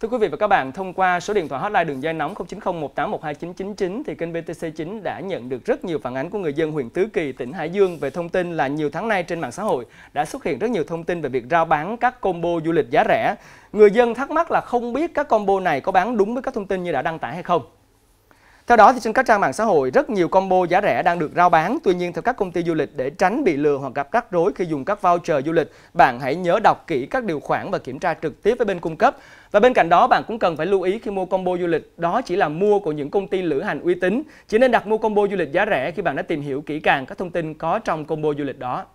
Thưa quý vị và các bạn, thông qua số điện thoại hotline đường dây nóng 0901812999 thì kênh VTC9 đã nhận được rất nhiều phản ánh của người dân huyện Tứ Kỳ, tỉnh Hải Dương về thông tin là nhiều tháng nay trên mạng xã hội đã xuất hiện rất nhiều thông tin về việc rao bán các combo du lịch giá rẻ. Người dân thắc mắc là không biết các combo này có bán đúng với các thông tin như đã đăng tải hay không. Theo đó thì trên các trang mạng xã hội rất nhiều combo giá rẻ đang được rao bán. Tuy nhiên theo các công ty du lịch để tránh bị lừa hoặc gặp rắc rối khi dùng các voucher du lịch, bạn hãy nhớ đọc kỹ các điều khoản và kiểm tra trực tiếp với bên cung cấp. Và bên cạnh đó bạn cũng cần phải lưu ý khi mua combo du lịch, đó chỉ là mua của những công ty lữ hành uy tín. Chỉ nên đặt mua combo du lịch giá rẻ khi bạn đã tìm hiểu kỹ càng các thông tin có trong combo du lịch đó.